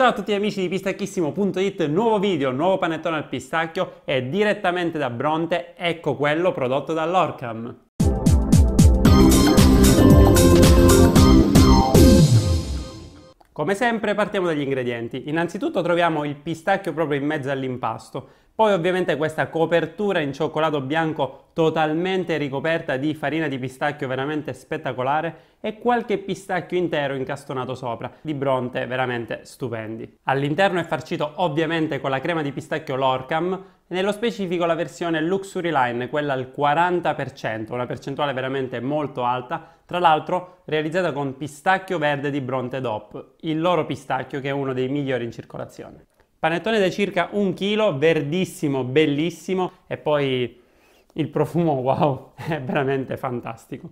Ciao a tutti amici di pistacchissimo.it, nuovo video, nuovo panettone al pistacchio e direttamente da Bronte, ecco quello prodotto dall'Orcam. Come sempre partiamo dagli ingredienti. Innanzitutto troviamo il pistacchio proprio in mezzo all'impasto. Poi ovviamente questa copertura in cioccolato bianco totalmente ricoperta di farina di pistacchio veramente spettacolare e qualche pistacchio intero incastonato sopra, di bronte veramente stupendi. All'interno è farcito ovviamente con la crema di pistacchio Lorcam, nello specifico la versione Luxury Line, quella al 40%, una percentuale veramente molto alta, tra l'altro realizzata con pistacchio verde di Bronte DOP, il loro pistacchio che è uno dei migliori in circolazione. Panettone da circa un chilo, verdissimo, bellissimo e poi il profumo wow, è veramente fantastico.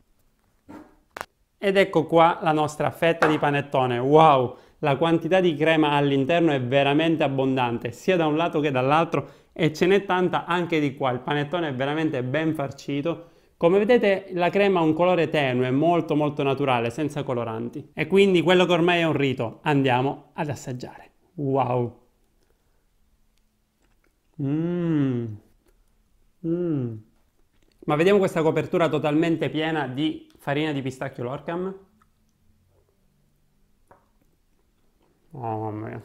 Ed ecco qua la nostra fetta di panettone, wow! La quantità di crema all'interno è veramente abbondante, sia da un lato che dall'altro e ce n'è tanta anche di qua, il panettone è veramente ben farcito. Come vedete la crema ha un colore tenue, molto molto naturale, senza coloranti. E quindi quello che ormai è un rito, andiamo ad assaggiare. Wow! Mmm. Mmm. Ma vediamo questa copertura totalmente piena di farina di pistacchio Lorcam. Oh mamma mia.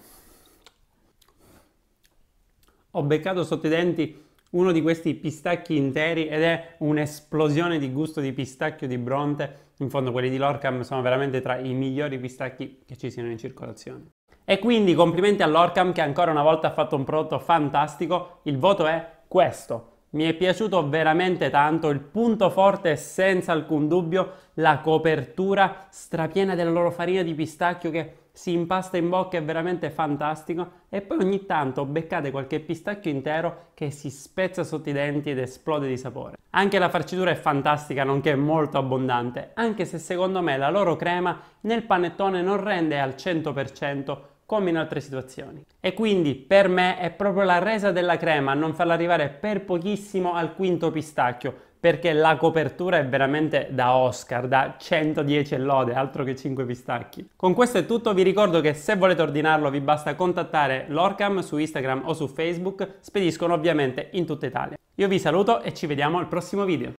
Ho beccato sotto i denti uno di questi pistacchi interi ed è un'esplosione di gusto di pistacchio di Bronte. In fondo quelli di Lorcam sono veramente tra i migliori pistacchi che ci siano in circolazione. E quindi complimenti all'Orcam che ancora una volta ha fatto un prodotto fantastico, il voto è questo. Mi è piaciuto veramente tanto, il punto forte è senza alcun dubbio la copertura strapiena della loro farina di pistacchio che si impasta in bocca, è veramente fantastico e poi ogni tanto beccate qualche pistacchio intero che si spezza sotto i denti ed esplode di sapore. Anche la farcitura è fantastica, nonché molto abbondante, anche se secondo me la loro crema nel panettone non rende al 100% come in altre situazioni. E quindi per me è proprio la resa della crema a non farla arrivare per pochissimo al quinto pistacchio, perché la copertura è veramente da Oscar, da 110 lode, altro che 5 pistacchi. Con questo è tutto, vi ricordo che se volete ordinarlo vi basta contattare l'Orcam su Instagram o su Facebook, spediscono ovviamente in tutta Italia. Io vi saluto e ci vediamo al prossimo video.